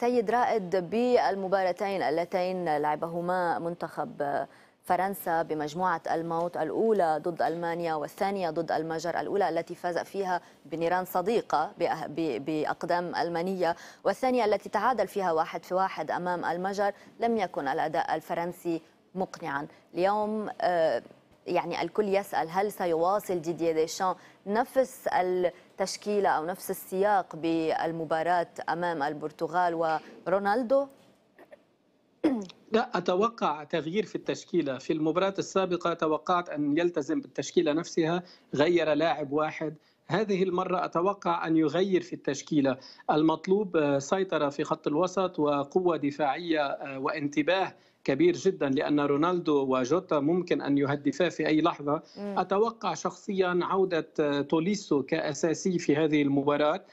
سيد رائد بالمباراتين اللتين لعبهما منتخب فرنسا بمجموعة الموت الأولى ضد ألمانيا والثانية ضد المجر الأولى التي فاز فيها بنيران صديقة بأقدام ألمانية والثانية التي تعادل فيها واحد في واحد أمام المجر لم يكن الأداء الفرنسي مقنعا اليوم آه، يعني الكل يسأل هل سيواصل ديدي ديشان نفس ال التشكيله او نفس السياق بالمباراه امام البرتغال ورونالدو؟ لا أتوقع تغيير في التشكيلة في المباراة السابقة توقعت أن يلتزم بالتشكيلة نفسها غير لاعب واحد هذه المرة أتوقع أن يغير في التشكيلة المطلوب آه، سيطرة في خط الوسط وقوة دفاعية آه، وانتباه كبير جدا لان رونالدو وجوتا ممكن ان يهدفا في اي لحظه اتوقع شخصيا عوده آه، توليسو كاساسي في هذه المباراه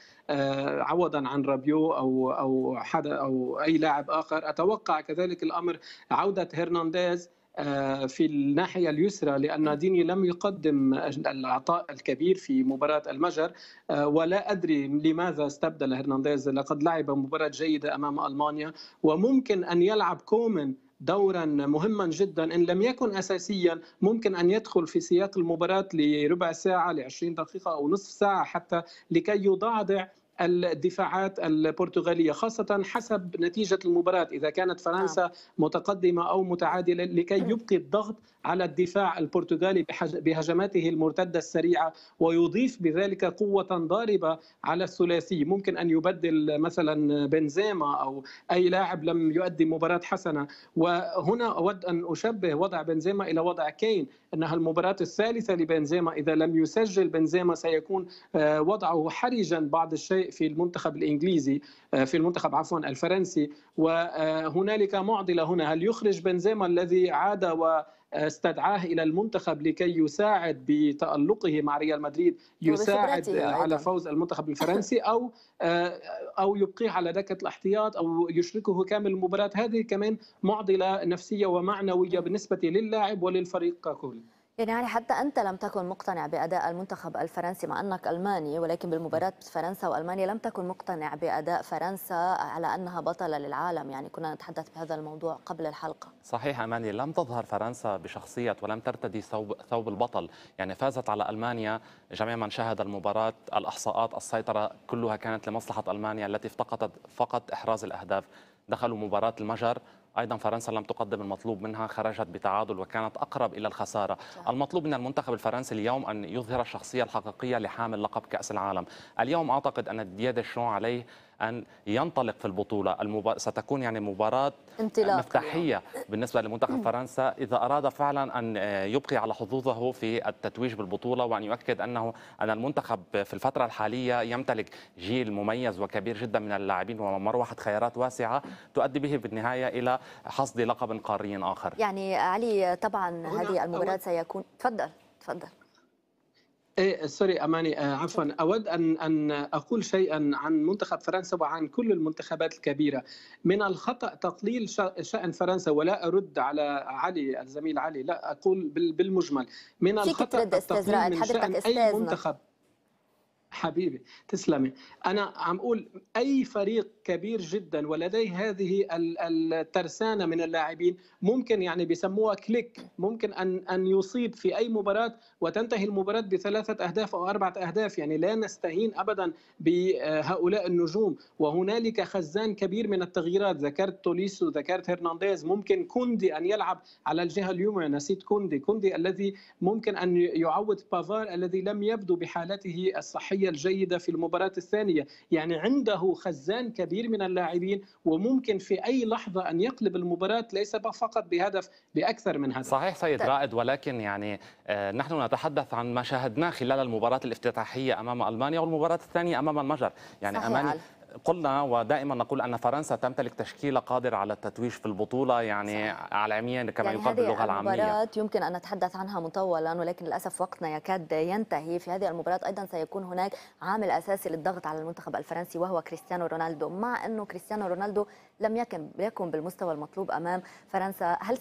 عوضا عن رابيو او او حدا او اي لاعب اخر اتوقع كذلك الامر عوده هرنانديز آه، في الناحية اليسرى لأن ديني لم يقدم العطاء الكبير في مباراة المجر آه، ولا أدري لماذا استبدل هرنانديز لقد لعب مباراة جيدة أمام ألمانيا وممكن أن يلعب كومن دورا مهما جدا ان لم يكن اساسيا ممكن ان يدخل في سياق المباراه لربع ساعه ل 20 دقيقه او نصف ساعه حتى لكي يضعضع الدفاعات البرتغالية خاصة حسب نتيجة المباراة إذا كانت فرنسا نعم. متقدمة أو متعادلة لكي يبقي الضغط على الدفاع البرتغالي بهجماته المرتدة السريعة ويضيف بذلك قوة ضاربة على الثلاثي ممكن أن يبدل مثلا بنزيما أو أي لاعب لم يؤدي مباراة حسنة وهنا أود أن أشبه وضع بنزيما إلى وضع كين أنها المباراة الثالثة لبنزيما إذا لم يسجل بنزيما سيكون آه، وضعه حرجا بعض الشيء في المنتخب الانجليزي آه، في المنتخب عفوا الفرنسي وهنالك معضله هنا هل يخرج بنزيما الذي عاد و استدعاه الى المنتخب لكي يساعد بتالقه مع ريال مدريد يساعد يعني، على فوز المنتخب الفرنسي او آه، او يبقيه على دكه الاحتياط او يشركه كامل المباراه هذه كمان معضله نفسيه ومعنويه بالنسبه للاعب وللفريق ككل يعني حتى أنت لم تكن مقتنع بأداء المنتخب الفرنسي مع أنك ألماني ولكن بالمباراة فرنسا وألمانيا لم تكن مقتنع بأداء فرنسا على أنها بطلة للعالم يعني كنا نتحدث بهذا الموضوع قبل الحلقة صحيح أماني لم تظهر فرنسا بشخصية ولم ترتدي ثوب, ثوب البطل يعني فازت على ألمانيا جميع من شاهد المباراة الإحصاءات السيطرة كلها كانت لمصلحة ألمانيا التي افتقدت فقط إحراز الأهداف دخلوا مباراة المجر أيضا فرنسا لم تقدم المطلوب منها خرجت بتعادل وكانت أقرب إلى الخسارة صح. المطلوب من المنتخب الفرنسي اليوم أن يظهر الشخصية الحقيقية لحامل لقب كأس العالم اليوم أعتقد أن شون عليه أن ينطلق في البطولة المبا... ستكون يعني مباراة انطلاق مفتاحية بالنسبة لمنتخب فرنسا إذا أراد فعلا أن يبقي على حظوظه في التتويج بالبطولة وأن يؤكد أنه أن المنتخب في الفترة الحالية يمتلك جيل مميز وكبير جدا من اللاعبين ومروحة خيارات واسعة تؤدي به بالنهاية إلى حصد لقب قاري آخر يعني علي طبعا هذه المباراة سيكون تفضل تفضل ايه سوري اماني آه، عفوا اود ان ان اقول شيئا عن منتخب فرنسا وعن كل المنتخبات الكبيره من الخطا تقليل شان فرنسا ولا ارد على علي الزميل علي لا اقول بالمجمل من الخطا تقليل من شان اي منتخب حبيبي تسلمي انا عم اقول اي فريق كبير جدا ولديه هذه الترسانه من اللاعبين ممكن يعني بيسموها كليك ممكن ان ان يصيب في اي مباراه وتنتهي المباراه بثلاثه اهداف او اربعه اهداف يعني لا نستهين ابدا بهؤلاء النجوم وهنالك خزان كبير من التغييرات ذكرت توليسو ذكرت هرنانديز ممكن كوندي ان يلعب على الجهه اليمنى نسيت كوندي كوندي الذي ممكن ان يعوض بافار الذي لم يبدو بحالته الصحيه النفسيه الجيده في المباراه الثانيه يعني عنده خزان كبير من اللاعبين وممكن في اي لحظه ان يقلب المباراه ليس فقط بهدف باكثر من هدف صحيح سيد رائد ولكن يعني آه، نحن نتحدث عن ما شاهدناه خلال المباراه الافتتاحيه امام المانيا والمباراه الثانيه امام المجر يعني صحيح. اماني قلنا ودائما نقول ان فرنسا تمتلك تشكيله قادره على التتويج في البطوله يعني صح. عالميا كما يعني يقال باللغه العاميه يمكن ان نتحدث عنها مطولا ولكن للاسف وقتنا يكاد ينتهي في هذه المباراه ايضا سيكون هناك عامل اساسي للضغط على المنتخب الفرنسي وهو كريستيانو رونالدو مع انه كريستيانو رونالدو لم يكن يكن بالمستوى المطلوب امام فرنسا هل